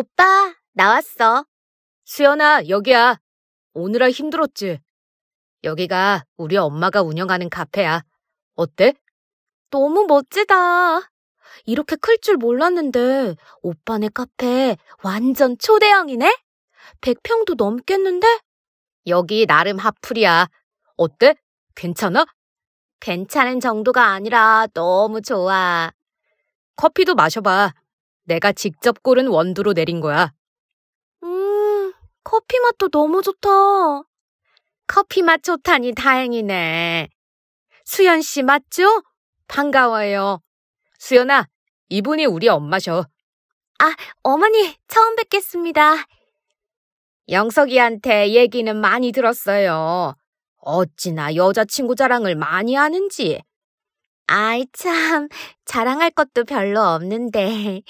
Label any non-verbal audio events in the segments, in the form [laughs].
오빠, 나왔어. 수연아, 여기야. 오느라 힘들었지? 여기가 우리 엄마가 운영하는 카페야. 어때? 너무 멋지다. 이렇게 클 줄 몰랐는데 오빠네 카페 완전 초대형이네? 100평도 넘겠는데? 여기 나름 핫플이야. 어때? 괜찮아? 괜찮은 정도가 아니라 너무 좋아. 커피도 마셔봐. 내가 직접 고른 원두로 내린 거야. 음, 커피 맛도 너무 좋다. 커피 맛 좋다니 다행이네. 수연 씨 맞죠? 반가워요. 수연아, 이분이 우리 엄마셔. 아, 어머니, 처음 뵙겠습니다. 영석이한테 얘기는 많이 들었어요. 어찌나 여자친구 자랑을 많이 하는지. 아이, 참, 자랑할 것도 별로 없는데.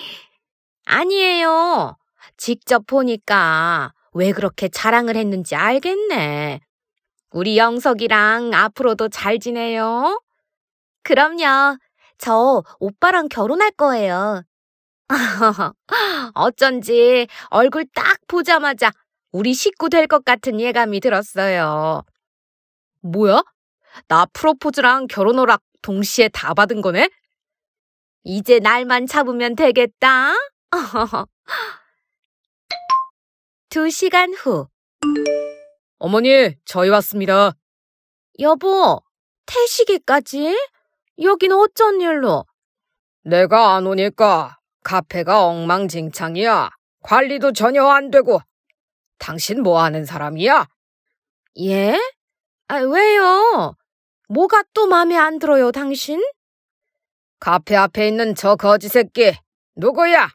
아니에요. 직접 보니까 왜 그렇게 자랑을 했는지 알겠네. 우리 영석이랑 앞으로도 잘 지내요? 그럼요. 저 오빠랑 결혼할 거예요. [laughs] 어쩐지 얼굴 딱 보자마자 우리 식구 될 것 같은 예감이 들었어요. 뭐야? 나 프로포즈랑 결혼 허락 동시에 다 받은 거네? 이제 날만 잡으면 되겠다. [laughs] 두 시간 후. 어머니, 저희 왔습니다. 여보, 태식이까지? 여긴 어쩐 일로? 내가 안 오니까 카페가 엉망진창이야. 관리도 전혀 안 되고. 당신 뭐 하는 사람이야? 예? 아, 왜요? 뭐가 또 마음에 안 들어요, 당신? 카페 앞에 있는 저 거지 새끼, 누구야?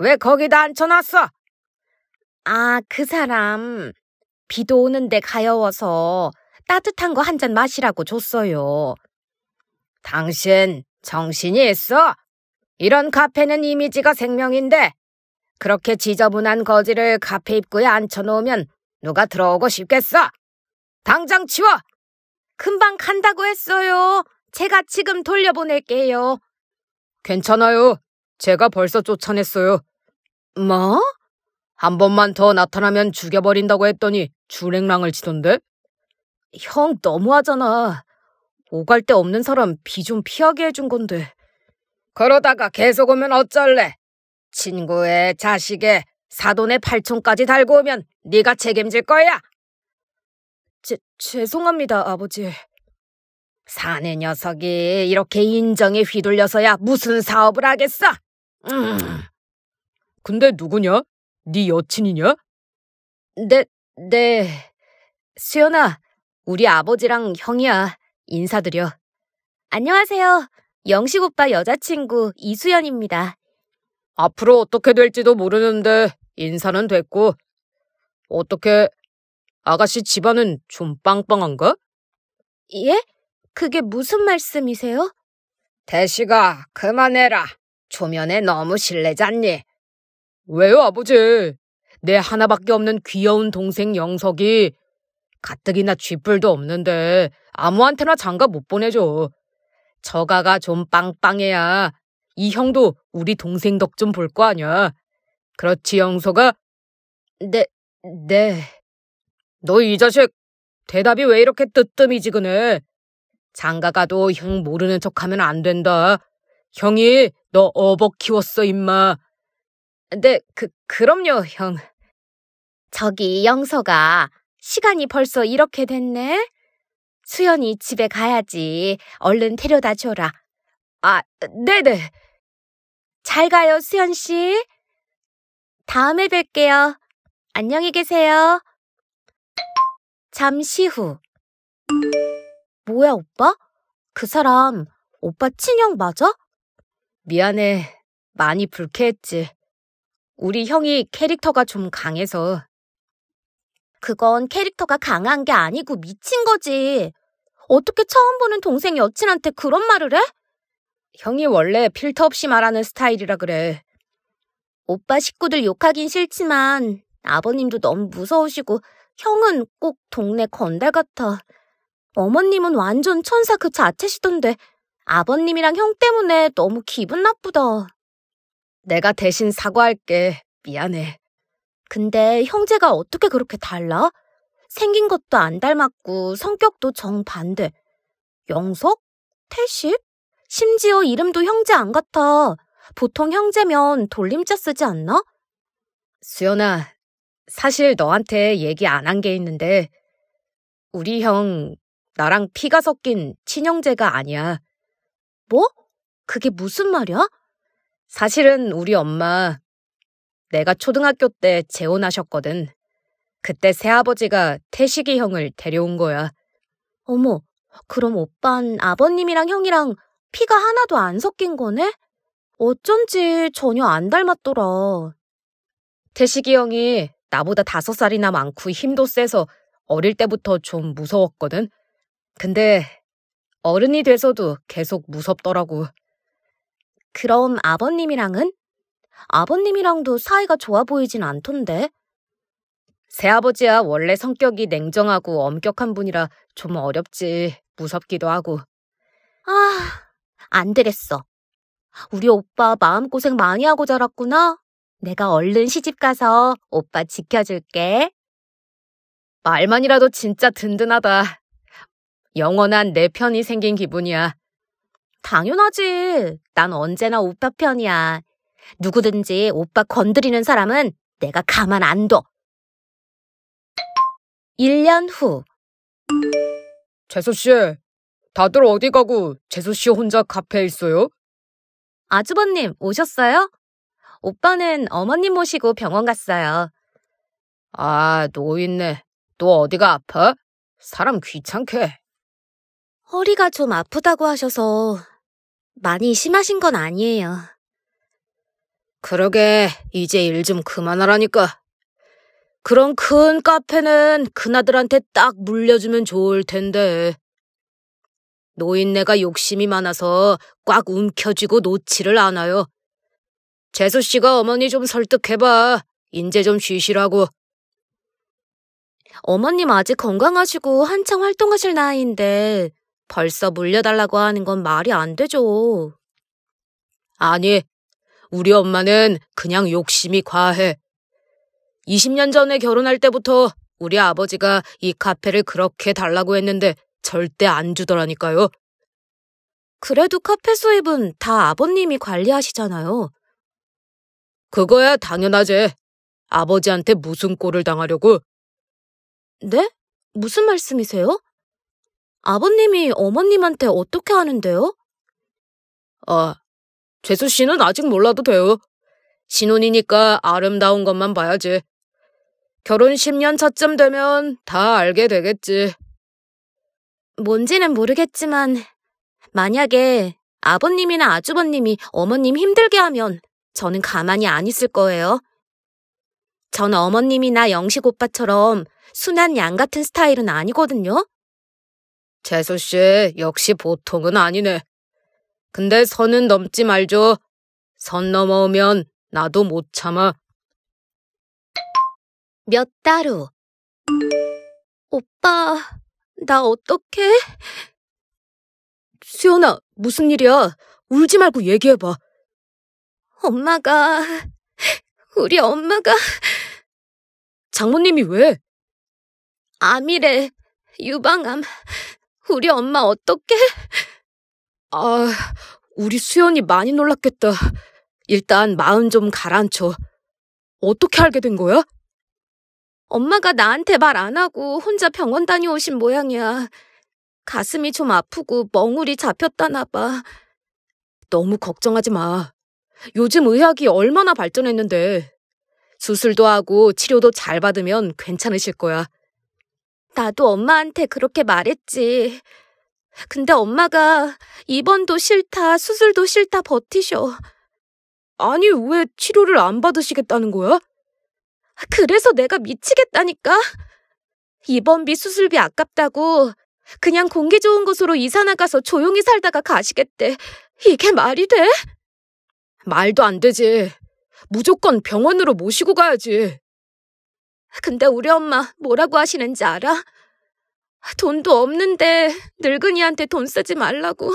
왜 거기다 앉혀놨어? 아, 그 사람. 비도 오는데 가여워서 따뜻한 거 한 잔 마시라고 줬어요. 당신 정신이 있어? 이런 카페는 이미지가 생명인데 그렇게 지저분한 거지를 카페 입구에 앉혀놓으면 누가 들어오고 싶겠어? 당장 치워! 금방 간다고 했어요. 제가 지금 돌려보낼게요. 괜찮아요. 제가 벌써 쫓아냈어요. 뭐? 한 번만 더 나타나면 죽여버린다고 했더니 주랭랑을 치던데? 형 너무하잖아. 오갈 데 없는 사람 비 좀 피하게 해준 건데. 그러다가 계속 오면 어쩔래? 친구의 자식의 사돈의 팔촌까지 달고 오면 네가 책임질 거야. 제, 죄송합니다, 아버지. 사내 녀석이 이렇게 인정에 휘둘려서야 무슨 사업을 하겠어? 음. 근데 누구냐? 네 여친이냐? 네, 네. 수연아, 우리 아버지랑 형이야. 인사드려. 안녕하세요. 영식 오빠 여자친구 이수연입니다. 앞으로 어떻게 될지도 모르는데 인사는 됐고. 어떻게 아가씨 집안은 좀 빵빵한가? 예? 그게 무슨 말씀이세요? 대시가 그만해라. 조면에 너무 실례잖니. 왜요, 아버지? 내 하나밖에 없는 귀여운 동생 영석이 가뜩이나 쥐뿔도 없는데 아무한테나 장가 못 보내줘. 저가가 좀 빵빵해야 이 형도 우리 동생 덕 좀 볼 거 아냐. 그렇지, 영석아? 네, 네. 너 이 자식 대답이 왜 이렇게 뜨뜸이지근해? 장가가도 형 모르는 척하면 안 된다. 형이 너 어버 키웠어, 임마. 네, 그, 그럼요, 형. 저기 영서가 시간이 벌써 이렇게 됐네? 수연이 집에 가야지. 얼른 데려다 줘라. 아, 네네. 잘 가요, 수연 씨. 다음에 뵐게요. 안녕히 계세요. 잠시 후. 뭐야, 오빠? 그 사람 오빠 친형 맞아? 미안해. 많이 불쾌했지. 우리 형이 캐릭터가 좀 강해서. 그건 캐릭터가 강한 게 아니고 미친 거지. 어떻게 처음 보는 동생 여친한테 그런 말을 해? 형이 원래 필터 없이 말하는 스타일이라 그래. 오빠 식구들 욕하긴 싫지만 아버님도 너무 무서우시고 형은 꼭 동네 건달 같아. 어머님은 완전 천사 그 자체시던데 아버님이랑 형 때문에 너무 기분 나쁘다. 내가 대신 사과할게. 미안해. 근데 형제가 어떻게 그렇게 달라? 생긴 것도 안 닮았고 성격도 정반대. 영석? 태식? 심지어 이름도 형제 안 같아. 보통 형제면 돌림자 쓰지 않나? 수연아, 사실 너한테 얘기 안 한 게 있는데 우리 형 나랑 피가 섞인 친형제가 아니야. 뭐? 그게 무슨 말이야? 사실은 우리 엄마, 내가 초등학교 때 재혼하셨거든. 그때 새아버지가 태식이 형을 데려온 거야. 어머, 그럼 오빤 아버님이랑 형이랑 피가 하나도 안 섞인 거네? 어쩐지 전혀 안 닮았더라. 태식이 형이 나보다 다섯 살이나 많고 힘도 세서 어릴 때부터 좀 무서웠거든. 근데 어른이 돼서도 계속 무섭더라고. 그럼 아버님이랑은? 아버님이랑도 사이가 좋아 보이진 않던데. 새아버지야 원래 성격이 냉정하고 엄격한 분이라 좀 어렵지. 무섭기도 하고. 아, 안 되겠어. 우리 오빠 마음고생 많이 하고 자랐구나. 내가 얼른 시집가서 오빠 지켜줄게. 말만이라도 진짜 든든하다. 영원한 내 편이 생긴 기분이야. 당연하지. 난 언제나 오빠 편이야. 누구든지 오빠 건드리는 사람은 내가 가만 안 둬. 1년 후. 재수씨, 다들 어디 가고 재수씨 혼자 카페에 있어요? 아주버님 오셨어요? 오빠는 어머님 모시고 병원 갔어요. 아, 노인네. 또 어디가 아파? 사람 귀찮게. 허리가 좀 아프다고 하셔서 많이 심하신 건 아니에요. 그러게, 이제 일 좀 그만하라니까. 그런 큰 카페는 그나들한테 딱 물려주면 좋을 텐데. 노인네가 욕심이 많아서 꽉 움켜쥐고 놓지를 않아요. 재수 씨가 어머니 좀 설득해봐. 인제 좀 쉬시라고. 어머님 아직 건강하시고 한창 활동하실 나이인데 벌써 물려달라고 하는 건 말이 안 되죠. 아니, 우리 엄마는 그냥 욕심이 과해. 20년 전에 결혼할 때부터 우리 아버지가 이 카페를 그렇게 달라고 했는데 절대 안 주더라니까요. 그래도 카페 수입은 다 아버님이 관리하시잖아요. 그거야 당연하지. 아버지한테 무슨 꼴을 당하려고? 네? 무슨 말씀이세요? 아버님이 어머님한테 어떻게 하는데요? 아, 재수 씨는 아직 몰라도 돼요. 신혼이니까 아름다운 것만 봐야지. 결혼 10년 차쯤 되면 다 알게 되겠지. 뭔지는 모르겠지만, 만약에 아버님이나 아주버님이 어머님 힘들게 하면 저는 가만히 안 있을 거예요. 전 어머님이나 영식 오빠처럼 순한 양 같은 스타일은 아니거든요. 재수씨, 역시 보통은 아니네. 근데 선은 넘지 말죠. 선 넘어오면 나도 못 참아. 몇 달 후. 오빠, 나 어떡해? 수연아, 무슨 일이야? 울지 말고 얘기해봐. 엄마가, 우리 엄마가. 장모님이 왜? 암이래, 유방암. 우리 엄마 어떡해? 아, 우리 수연이 많이 놀랐겠다. 일단 마음 좀 가라앉혀. 어떻게 알게 된 거야? 엄마가 나한테 말 안 하고 혼자 병원 다녀오신 모양이야. 가슴이 좀 아프고 멍울이 잡혔다나 봐. 너무 걱정하지 마. 요즘 의학이 얼마나 발전했는데. 수술도 하고 치료도 잘 받으면 괜찮으실 거야. 나도 엄마한테 그렇게 말했지. 근데 엄마가 입원도 싫다, 수술도 싫다 버티셔. 아니, 왜 치료를 안 받으시겠다는 거야? 그래서 내가 미치겠다니까? 입원비 수술비 아깝다고 그냥 공기 좋은 곳으로 이사 나가서 조용히 살다가 가시겠대. 이게 말이 돼? 말도 안 되지. 무조건 병원으로 모시고 가야지. 근데 우리 엄마 뭐라고 하시는지 알아? 돈도 없는데 늙은이한테 돈 쓰지 말라고.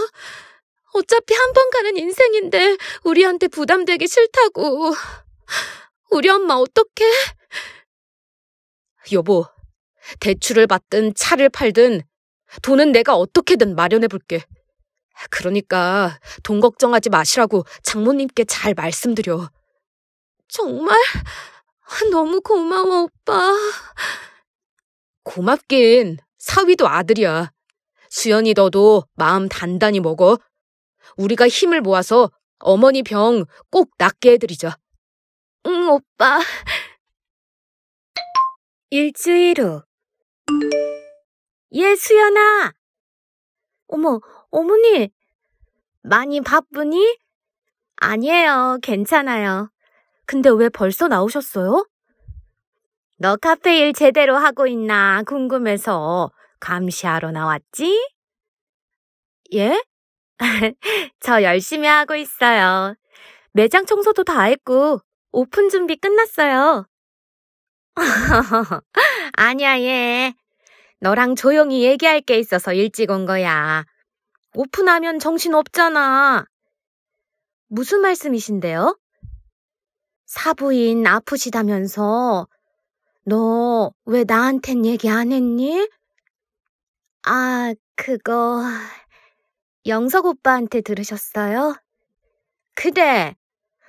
어차피 한 번 가는 인생인데 우리한테 부담되기 싫다고. 우리 엄마 어떡해? 여보, 대출을 받든 차를 팔든 돈은 내가 어떻게든 마련해 볼게. 그러니까 돈 걱정하지 마시라고 장모님께 잘 말씀드려. 정말? 아, 너무 고마워, 오빠. 고맙긴. 사위도 아들이야. 수연이 너도 마음 단단히 먹어. 우리가 힘을 모아서 어머니 병 꼭 낫게 해드리자. 응, 오빠. 일주일 후. 예, 수연아. 어머, 어머니. 많이 바쁘니? 아니에요, 괜찮아요. 근데 왜 벌써 나오셨어요? 너 카페 일 제대로 하고 있나 궁금해서 감시하러 나왔지? 예? [laughs] 저 열심히 하고 있어요. 매장 청소도 다 했고 오픈 준비 끝났어요. [laughs] 아니야 얘. 너랑 조용히 얘기할 게 있어서 일찍 온 거야. 오픈하면 정신 없잖아. 무슨 말씀이신데요? 사부인 아프시다면서 너 왜 나한텐 얘기 안 했니? 아, 그거 영석 오빠한테 들으셨어요? 그래,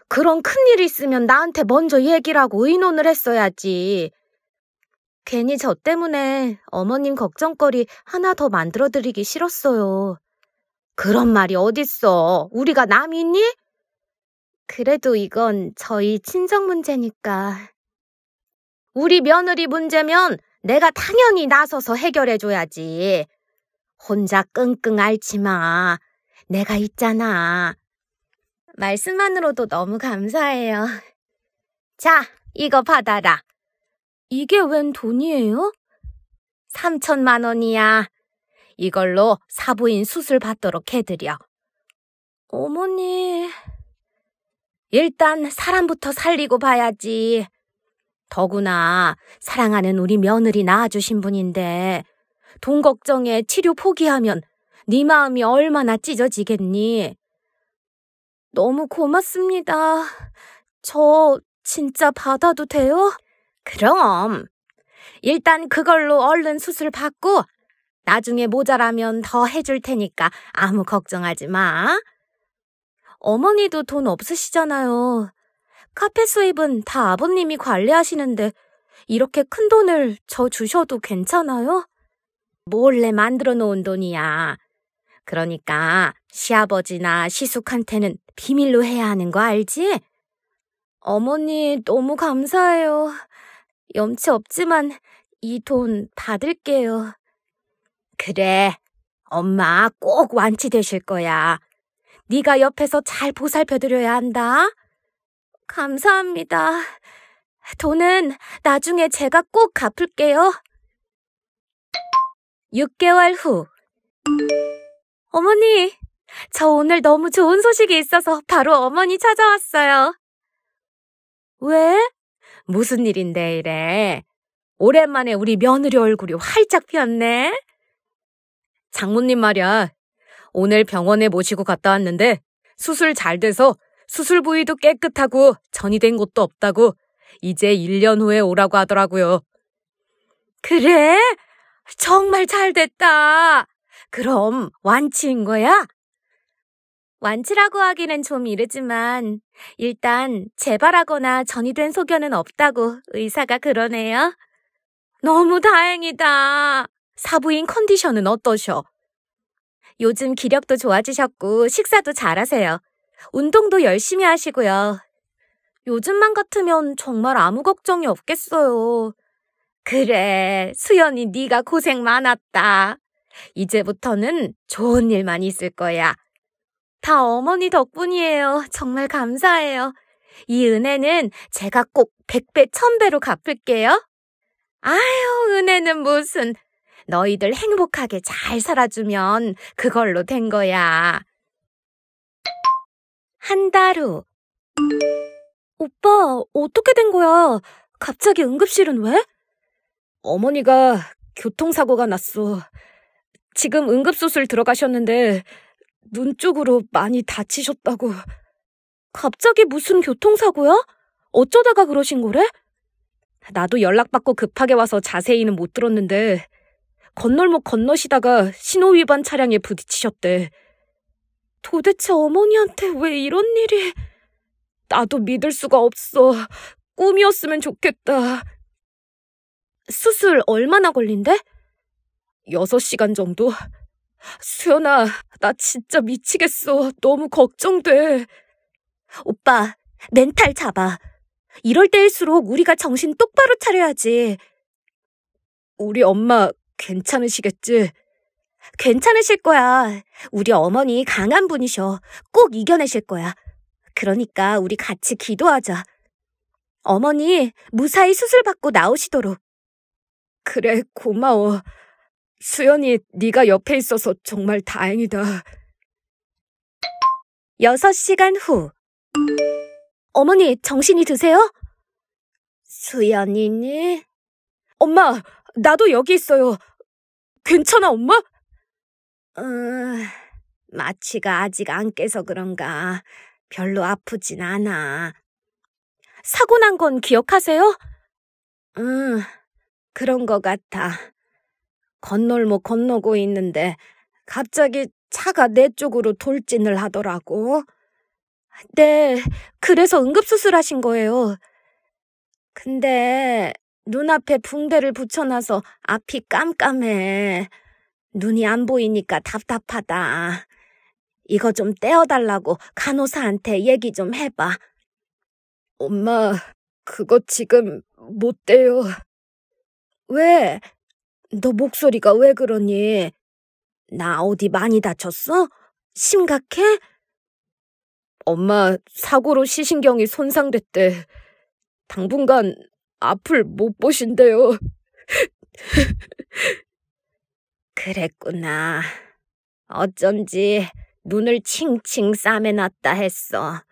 그런 큰일 있으면 나한테 먼저 얘기라고 의논을 했어야지. 괜히 저 때문에 어머님 걱정거리 하나 더 만들어드리기 싫었어요. 그런 말이 어딨어. 우리가 남이니? 그래도 이건 저희 친정 문제니까. 우리 며느리 문제면 내가 당연히 나서서 해결해줘야지. 혼자 끙끙 앓지 마. 내가 있잖아. 말씀만으로도 너무 감사해요. [laughs] 자, 이거 받아라. 이게 웬 돈이에요? 3천만 원이야. 이걸로 사부인 수술 받도록 해드려. 어머니. 일단 사람부터 살리고 봐야지. 더구나 사랑하는 우리 며느리 낳아주신 분인데 돈 걱정에 치료 포기하면 네 마음이 얼마나 찢어지겠니? 너무 고맙습니다. 저 진짜 받아도 돼요? 그럼. 일단 그걸로 얼른 수술 받고 나중에 모자라면 더 해줄 테니까 아무 걱정하지 마. 어머니도 돈 없으시잖아요. 카페 수입은 다 아버님이 관리하시는데 이렇게 큰 돈을 저 주셔도 괜찮아요? 몰래 만들어 놓은 돈이야. 그러니까 시아버지나 시숙한테는 비밀로 해야 하는 거 알지? 어머니 너무 감사해요. 염치 없지만 이 돈 받을게요. 그래. 엄마 꼭 완치되실 거야. 네가 옆에서 잘 보살펴드려야 한다. 감사합니다. 돈은 나중에 제가 꼭 갚을게요. 6개월 후. 어머니, 저 오늘 너무 좋은 소식이 있어서 바로 어머니 찾아왔어요. 왜? 무슨 일인데 이래? 오랜만에 우리 며느리 얼굴이 활짝 피었네. 장모님 말이야, 오늘 병원에 모시고 갔다 왔는데 수술 잘 돼서 수술 부위도 깨끗하고 전이 된 곳도 없다고 이제 1년 후에 오라고 하더라고요. 그래? 정말 잘 됐다. 그럼 완치인 거야? 완치라고 하기는 좀 이르지만 일단 재발하거나 전이 된 소견은 없다고 의사가 그러네요. 너무 다행이다. 사부인 컨디션은 어떠셔? 요즘 기력도 좋아지셨고 식사도 잘하세요. 운동도 열심히 하시고요. 요즘만 같으면 정말 아무 걱정이 없겠어요. 그래, 수연이 네가 고생 많았다. 이제부터는 좋은 일만 있을 거야. 다 어머니 덕분이에요. 정말 감사해요. 이 은혜는 제가 꼭 100배, 1000배로 갚을게요. 아유, 은혜는 무슨 너희들 행복하게 잘 살아주면 그걸로 된 거야. 한달 후. 오빠, 어떻게 된 거야? 갑자기 응급실은 왜? 어머니가 교통사고가 났어. 지금 응급수술 들어가셨는데 눈 쪽으로 많이 다치셨다고. 갑자기 무슨 교통사고야? 어쩌다가 그러신 거래? 나도 연락받고 급하게 와서 자세히는 못 들었는데 건널목 뭐 건너시다가 신호위반 차량에 부딪히셨대. 도대체 어머니한테 왜 이런 일이... 나도 믿을 수가 없어. 꿈이었으면 좋겠다. 수술 얼마나 걸린대? 6시간 정도? 수연아, 나 진짜 미치겠어. 너무 걱정돼. 오빠, 멘탈 잡아. 이럴 때일수록 우리가 정신 똑바로 차려야지. 우리 엄마 괜찮으시겠지? 괜찮으실 거야. 우리 어머니 강한 분이셔. 꼭 이겨내실 거야. 그러니까 우리 같이 기도하자. 어머니, 무사히 수술받고 나오시도록. 그래, 고마워. 수연이 네가 옆에 있어서 정말 다행이다. 6시간 후. 어머니, 정신이 드세요? 수연이니? 엄마, 나도 여기 있어요. 괜찮아, 엄마? 음, 마취가 아직 안 깨서 그런가. 별로 아프진 않아. 사고 난 건 기억하세요? 응, 음, 그런 것 같아. 건널목 뭐 건너고 있는데 갑자기 차가 내 쪽으로 돌진을 하더라고. 네, 그래서 응급수술하신 거예요. 근데 눈앞에 붕대를 붙여놔서 앞이 깜깜해. 눈이 안 보이니까 답답하다. 이거 좀 떼어달라고 간호사한테 얘기 좀 해봐. 엄마, 그거 지금 못 떼요. 왜? 너 목소리가 왜 그러니? 나 어디 많이 다쳤어? 심각해? 엄마, 사고로 시신경이 손상됐대. 당분간 앞을 못 보신대요. [laughs] 그랬구나. 어쩐지 눈을 칭칭 싸매놨다 했어.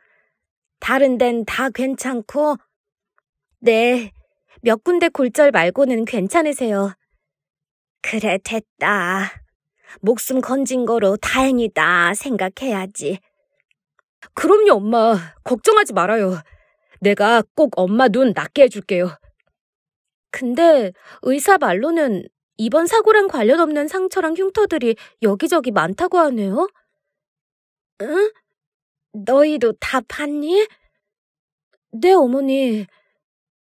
다른 데는 다 괜찮고? 네, 몇 군데 골절 말고는 괜찮으세요. 그래, 됐다. 목숨 건진 거로 다행이다 생각해야지. 그럼요, 엄마. 걱정하지 말아요. 내가 꼭 엄마 눈 낫게 해줄게요. 근데 의사 말로는 이번 사고랑 관련 없는 상처랑 흉터들이 여기저기 많다고 하네요. 응? 너희도 다 봤니? 네, 어머니.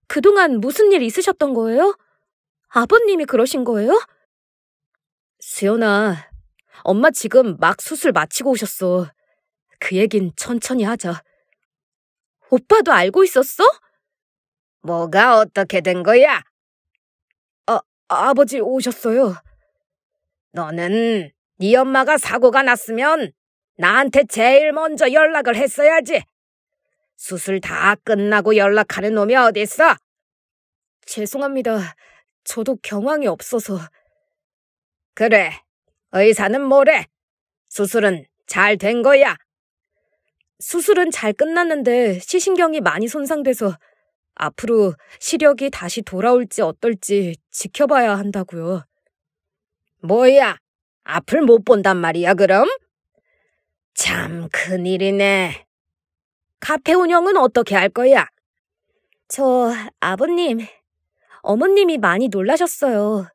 그동안 무슨 일 있으셨던 거예요? 아버님이 그러신 거예요? 수연아, 엄마 지금 막 수술 마치고 오셨어. 그 얘긴 천천히 하자. 오빠도 알고 있었어? 뭐가 어떻게 된 거야? 아, 아버지 오셨어요. 너는 네 엄마가 사고가 났으면 나한테 제일 먼저 연락을 했어야지. 수술 다 끝나고 연락하는 놈이 어딨어? 죄송합니다. 저도 경황이 없어서. 그래. 의사는 뭐래? 수술은 잘 된 거야. 수술은 잘 끝났는데 시신경이 많이 손상돼서 앞으로 시력이 다시 돌아올지 어떨지 지켜봐야 한다고요. 뭐야? 앞을 못 본단 말이야, 그럼? 참 큰일이네. 카페 운영은 어떻게 할 거야? 저 아버님, 어머님이 많이 놀라셨어요.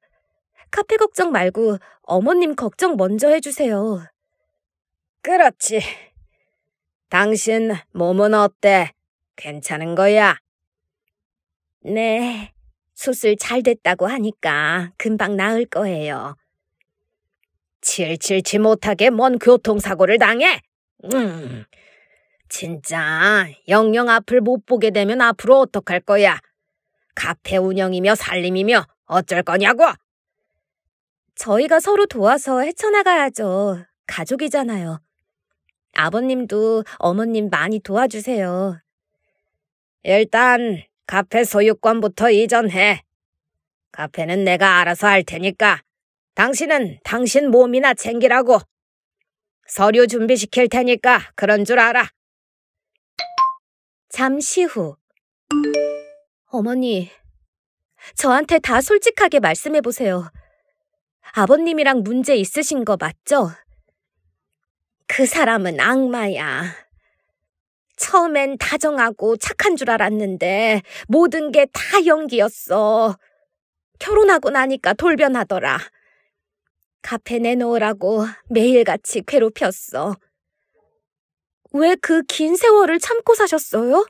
카페 걱정 말고 어머님 걱정 먼저 해주세요. 그렇지. 당신 몸은 어때? 괜찮은 거야? 네, 수술 잘 됐다고 하니까 금방 나을 거예요. 칠칠치 못하게 뭔 교통사고를 당해? 음, 진짜 영영 앞을 못 보게 되면 앞으로 어떡할 거야? 카페 운영이며 살림이며 어쩔 거냐고? 저희가 서로 도와서 헤쳐나가야죠. 가족이잖아요. 아버님도 어머님 많이 도와주세요. 일단 카페 소유권부터 이전해. 카페는 내가 알아서 할 테니까 당신은 당신 몸이나 챙기라고. 서류 준비시킬 테니까 그런 줄 알아. 잠시 후. 어머니, 저한테 다 솔직하게 말씀해보세요. 아버님이랑 문제 있으신 거 맞죠? 그 사람은 악마야. 처음엔 다정하고 착한 줄 알았는데 모든 게 다 연기였어. 결혼하고 나니까 돌변하더라. 카페 내놓으라고 매일같이 괴롭혔어. 왜 그 긴 세월을 참고 사셨어요?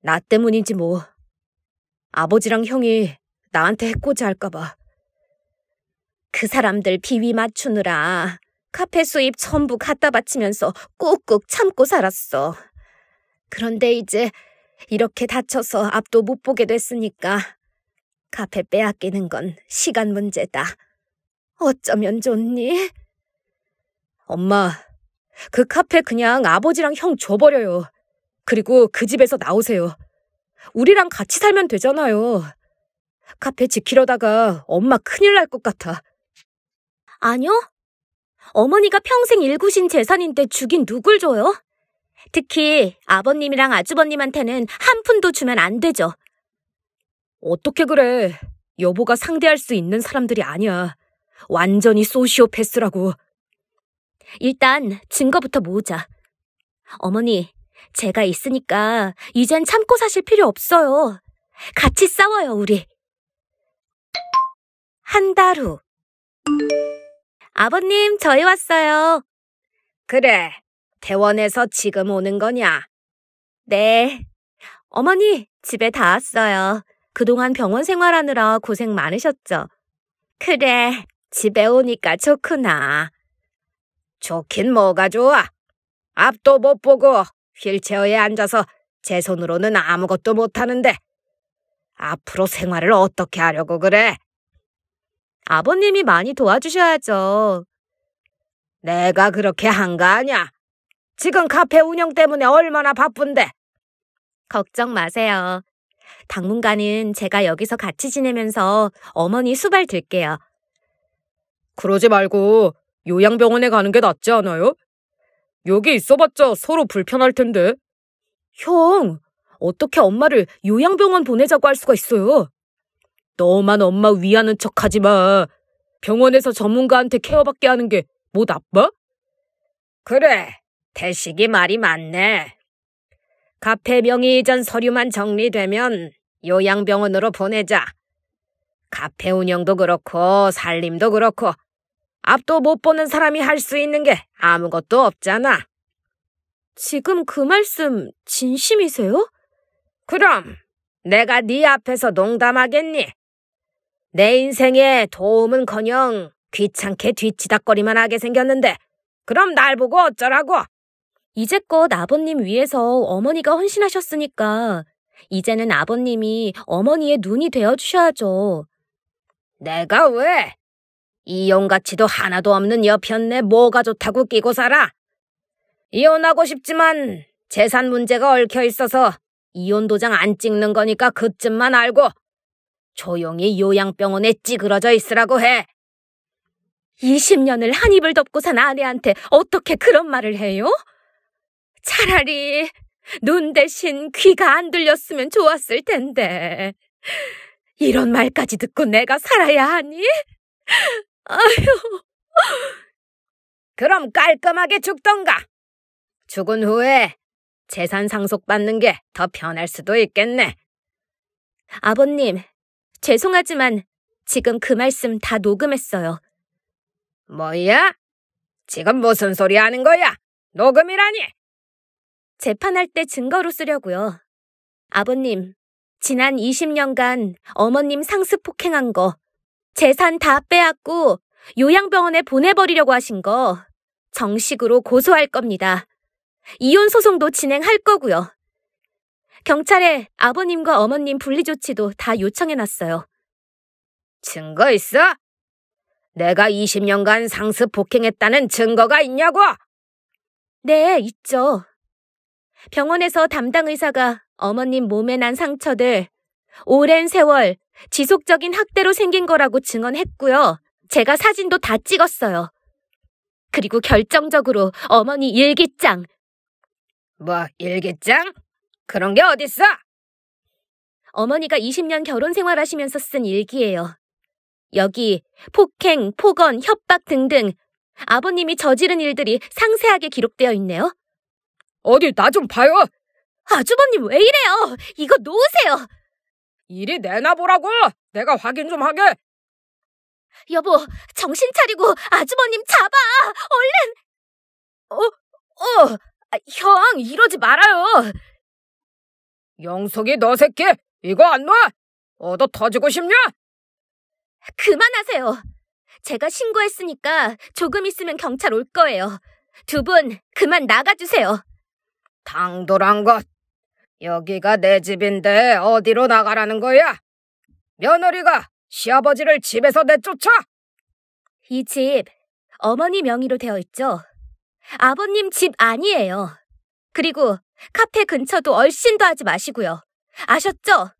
나 때문이지 뭐. 아버지랑 형이 나한테 해코지 할까봐. 그 사람들 비위 맞추느라 카페 수입 전부 갖다 바치면서 꾹꾹 참고 살았어. 그런데 이제 이렇게 다쳐서 앞도 못 보게 됐으니까 카페 빼앗기는 건 시간 문제다. 어쩌면 좋니? 엄마, 그 카페 그냥 아버지랑 형 줘버려요. 그리고 그 집에서 나오세요. 우리랑 같이 살면 되잖아요. 카페 지키려다가 엄마 큰일 날 것 같아. 아니요, 어머니가 평생 일구신 재산인데 죽인 누굴 줘요? 특히 아버님이랑 아주버님한테는 한 푼도 주면 안 되죠. 어떻게 그래. 여보가 상대할 수 있는 사람들이 아니야. 완전히 소시오패스라고. 일단 증거부터 모으자. 어머니, 제가 있으니까 이젠 참고 사실 필요 없어요. 같이 싸워요, 우리. 한 달 후. 아버님, 저희 왔어요. 그래, 대원에서 지금 오는 거냐? 네. 어머니, 집에 다 왔어요. 그동안 병원 생활하느라 고생 많으셨죠? 그래, 집에 오니까 좋구나. 좋긴 뭐가 좋아. 앞도 못 보고 휠체어에 앉아서 제 손으로는 아무것도 못하는데 앞으로 생활을 어떻게 하려고 그래? 아버님이 많이 도와주셔야죠. 내가 그렇게 한 거 아냐? 지금 카페 운영 때문에 얼마나 바쁜데? 걱정 마세요. 당분간은 제가 여기서 같이 지내면서 어머니 수발 들게요. 그러지 말고 요양병원에 가는 게 낫지 않아요? 여기 있어봤자 서로 불편할 텐데. 형, 어떻게 엄마를 요양병원 보내자고 할 수가 있어요? 너만 엄마 위하는 척 하지 마. 병원에서 전문가한테 케어받게 하는 게뭐 나빠? 그래, 대식이 말이 많네 카페 명의 이전 서류만 정리되면 요양병원으로 보내자. 카페 운영도 그렇고 살림도 그렇고 앞도 못 보는 사람이 할 수 있는 게 아무것도 없잖아. 지금 그 말씀 진심이세요? 그럼 내가 네 앞에서 농담하겠니? 내 인생에 도움은커녕 귀찮게 뒤치닥거리만 하게 생겼는데 그럼 날 보고 어쩌라고? 이제껏 아버님 위해서 어머니가 헌신하셨으니까 이제는 아버님이 어머니의 눈이 되어주셔야죠. 내가 왜? 이혼가치도 하나도 없는 여편네 뭐가 좋다고 끼고 살아? 이혼하고 싶지만 재산 문제가 얽혀 있어서 이혼 도장 안 찍는 거니까 그쯤만 알고 조용히 요양병원에 찌그러져 있으라고 해. 20년을 한 입을 덮고 산 아내한테 어떻게 그런 말을 해요? 차라리 눈 대신 귀가 안 들렸으면 좋았을 텐데. 이런 말까지 듣고 내가 살아야 하니? 아휴. 그럼 깔끔하게 죽던가. 죽은 후에 재산 상속받는 게 더 편할 수도 있겠네. 아버님, 죄송하지만 지금 그 말씀 다 녹음했어요. 뭐야? 지금 무슨 소리 하는 거야? 녹음이라니! 재판할 때 증거로 쓰려고요. 아버님, 지난 20년간 어머님 상습 폭행한 거, 재산 다 빼앗고 요양병원에 보내버리려고 하신 거, 정식으로 고소할 겁니다. 이혼 소송도 진행할 거고요. 경찰에 아버님과 어머님 분리조치도 다 요청해놨어요. 증거 있어? 내가 20년간 상습 폭행했다는 증거가 있냐고? 네, 있죠. 병원에서 담당 의사가 어머님 몸에 난 상처들 오랜 세월 지속적인 학대로 생긴 거라고 증언했고요. 제가 사진도 다 찍었어요. 그리고 결정적으로 어머니 일기장. 뭐, 일기장? 그런 게 어딨어! 어머니가 20년 결혼 생활하시면서 쓴 일기예요. 여기 폭행, 폭언, 협박 등등 아버님이 저지른 일들이 상세하게 기록되어 있네요. 어디 나 좀 봐요! 아주버님 왜 이래요! 이거 놓으세요! 이리 내놔보라고! 내가 확인 좀 하게! 여보, 정신 차리고 아주버님 잡아! 얼른! 어, 어, 아, 형, 이러지 말아요! 영석이 너 새끼! 이거 안 놔! 얻어 터지고 싶냐? 그만하세요. 제가 신고했으니까 조금 있으면 경찰 올 거예요. 두 분 그만 나가주세요. 당돌한 것. 여기가 내 집인데 어디로 나가라는 거야? 며느리가 시아버지를 집에서 내쫓아! 이 집 어머니 명의로 되어 있죠? 아버님 집 아니에요. 그리고 카페 근처도 얼씬도 하지 마시고요. 아셨죠?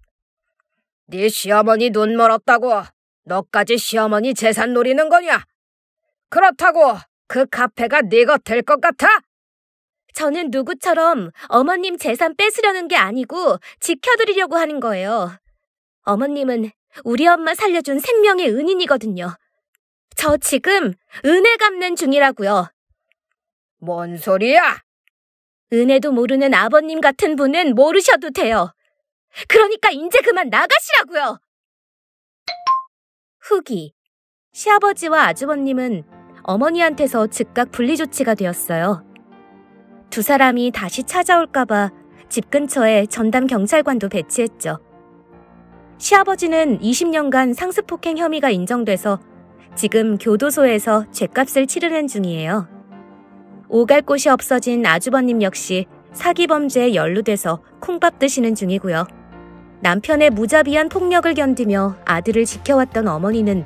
네 시어머니 눈 멀었다고 너까지 시어머니 재산 노리는 거냐? 그렇다고 그 카페가 네 것 될 것 같아? 저는 누구처럼 어머님 재산 뺏으려는 게 아니고 지켜드리려고 하는 거예요. 어머님은 우리 엄마 살려준 생명의 은인이거든요. 저 지금 은혜 갚는 중이라고요. 뭔 소리야? 은혜도 모르는 아버님 같은 분은 모르셔도 돼요. 그러니까 이제 그만 나가시라고요. 후기. 시아버지와 아주버님은 어머니한테서 즉각 분리 조치가 되었어요. 두 사람이 다시 찾아올까봐 집 근처에 전담 경찰관도 배치했죠. 시아버지는 20년간 상습폭행 혐의가 인정돼서 지금 교도소에서 죄값을 치르는 중이에요. 오갈 곳이 없어진 아주버님 역시 사기범죄에 연루돼서 콩밥 드시는 중이고요. 남편의 무자비한 폭력을 견디며 아들을 지켜왔던 어머니는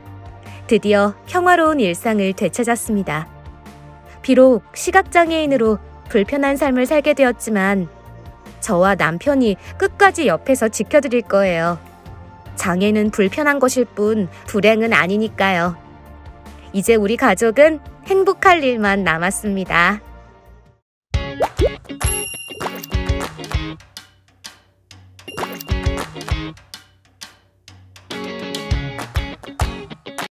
드디어 평화로운 일상을 되찾았습니다. 비록 시각장애인으로 불편한 삶을 살게 되었지만 저와 남편이 끝까지 옆에서 지켜드릴 거예요. 장애는 불편한 것일 뿐 불행은 아니니까요. 이제 우리 가족은 행복할 일만 남았습니다.